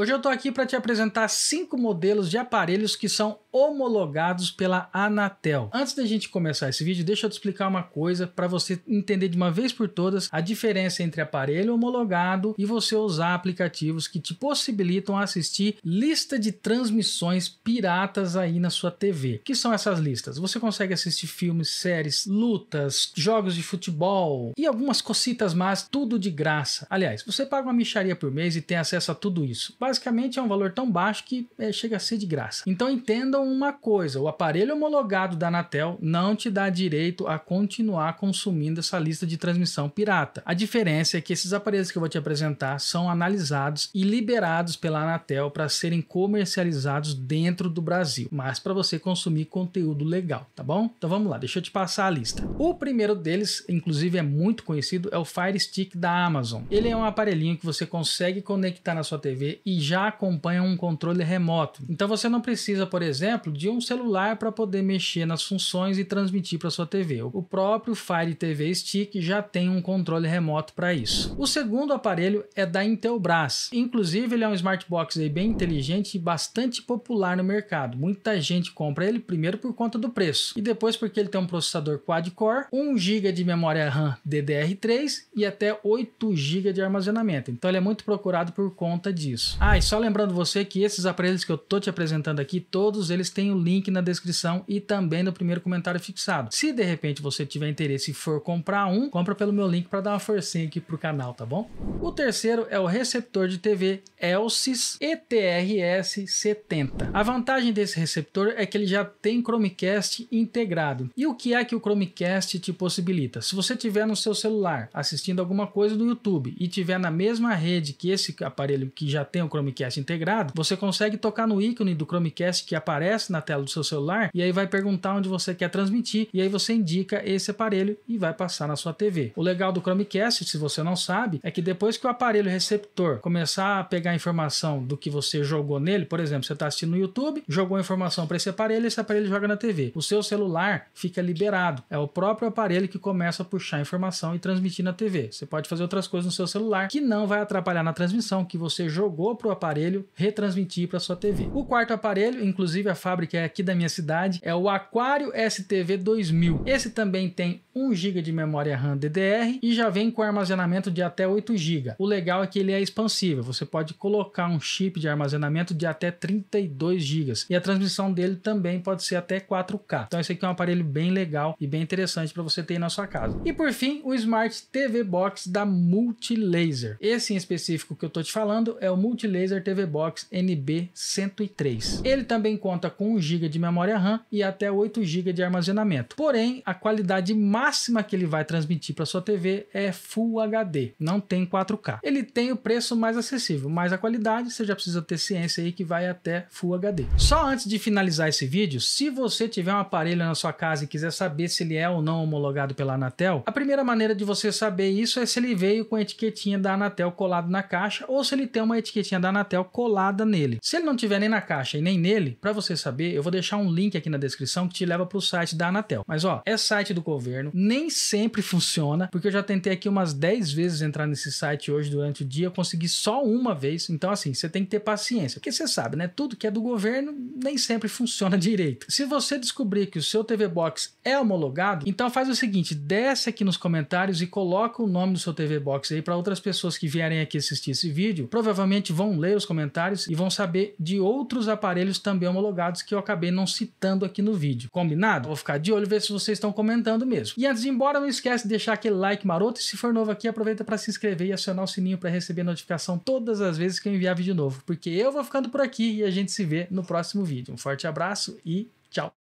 Hoje eu estou aqui para te apresentar cinco modelos de aparelhos que são homologados pela Anatel. Antes da gente começar esse vídeo, deixa eu te explicar uma coisa para você entender de uma vez por todas a diferença entre aparelho homologado e você usar aplicativos que te possibilitam assistir lista de transmissões piratas aí na sua TV. O que são essas listas? Você consegue assistir filmes, séries, lutas, jogos de futebol e algumas cocitas mais, tudo de graça. Aliás, você paga uma micharia por mês e tem acesso a tudo isso basicamente é um valor tão baixo que é, chega a ser de graça. Então entendam uma coisa: o aparelho homologado da Anatel não te dá direito a continuar consumindo essa lista de transmissão pirata. A diferença é que esses aparelhos que eu vou te apresentar são analisados e liberados pela Anatel para serem comercializados dentro do Brasil, mas para você consumir conteúdo legal, tá bom? Então vamos lá, deixa eu te passar a lista. O primeiro deles, inclusive é muito conhecido, é o Fire Stick da Amazon. Ele é um aparelhinho que você consegue conectar na sua TV e já acompanham um controle remoto. Então você não precisa, por exemplo, de um celular para poder mexer nas funções e transmitir para sua TV. O próprio Fire TV Stick já tem um controle remoto para isso. O segundo aparelho é da Intelbras. Inclusive, ele é um smartbox aí bem inteligente e bastante popular no mercado. Muita gente compra ele primeiro por conta do preço e depois porque ele tem um processador quad-core, 1 GB de memória RAM DDR3 e até 8 GB de armazenamento. Então ele é muito procurado por conta disso. Ah, e só lembrando você que esses aparelhos que eu tô te apresentando aqui, todos eles têm o link na descrição e também no primeiro comentário fixado. Se de repente você tiver interesse e for comprar um, compra pelo meu link para dar uma forcinha aqui pro canal, tá bom? O terceiro é o receptor de TV Elsys ETRS70. A vantagem desse receptor é que ele já tem Chromecast integrado. E o que é que o Chromecast te possibilita? Se você tiver no seu celular assistindo alguma coisa no YouTube e tiver na mesma rede que esse aparelho que já tem o Chromecast integrado, você consegue tocar no ícone do Chromecast que aparece na tela do seu celular e aí vai perguntar onde você quer transmitir e aí você indica esse aparelho e vai passar na sua TV. O legal do Chromecast, se você não sabe, é que depois que o aparelho receptor começar a pegar informação do que você jogou nele, por exemplo, você está assistindo no YouTube, jogou informação para esse aparelho, esse aparelho joga na TV. O seu celular fica liberado. É o próprio aparelho que começa a puxar informação e transmitir na TV. Você pode fazer outras coisas no seu celular que não vai atrapalhar na transmissão que você jogou para o aparelho retransmitir para sua TV. O quarto aparelho, inclusive a fábrica é aqui da minha cidade, é o Aquário STV 2000. Esse também tem 1 GB de memória RAM DDR e já vem com armazenamento de até 8 GB. O legal é que ele é expansível, você pode colocar um chip de armazenamento de até 32 GB e a transmissão dele também pode ser até 4K. Então esse aqui é um aparelho bem legal e bem interessante para você ter na sua casa. E por fim, o Smart TV Box da Multilaser. Esse em específico que eu estou te falando é o Multilaser Laser TV Box NB103. Ele também conta com 1 GB de memória RAM e até 8 GB de armazenamento. Porém, a qualidade máxima que ele vai transmitir para sua TV é Full HD, não tem 4K. Ele tem o preço mais acessível, mas a qualidade você já precisa ter ciência aí que vai até Full HD. Só antes de finalizar esse vídeo, se você tiver um aparelho na sua casa e quiser saber se ele é ou não homologado pela Anatel, a primeira maneira de você saber isso é se ele veio com a etiquetinha da Anatel colado na caixa ou se ele tem uma etiquetinha da Anatel colada nele. Se ele não tiver nem na caixa e nem nele, para você saber, eu vou deixar um link aqui na descrição que te leva para o site da Anatel. Mas ó, é site do governo, nem sempre funciona, porque eu já tentei aqui umas 10 vezes entrar nesse site hoje durante o dia, eu consegui só uma vez. Então assim, você tem que ter paciência, porque você sabe, né? Tudo que é do governo nem sempre funciona direito. Se você descobrir que o seu TV Box é homologado, então faz o seguinte, desce aqui nos comentários e coloca o nome do seu TV Box aí para outras pessoas que vierem aqui assistir esse vídeo, provavelmente vão vão ler os comentários e vão saber de outros aparelhos também homologados que eu acabei não citando aqui no vídeo. Combinado? Vou ficar de olho ver se vocês estão comentando mesmo. E antes de ir embora, não esquece de deixar aquele like maroto e se for novo aqui, aproveita para se inscrever e acionar o sininho para receber notificação todas as vezes que eu enviar vídeo novo, porque eu vou ficando por aqui e a gente se vê no próximo vídeo. Um forte abraço e tchau!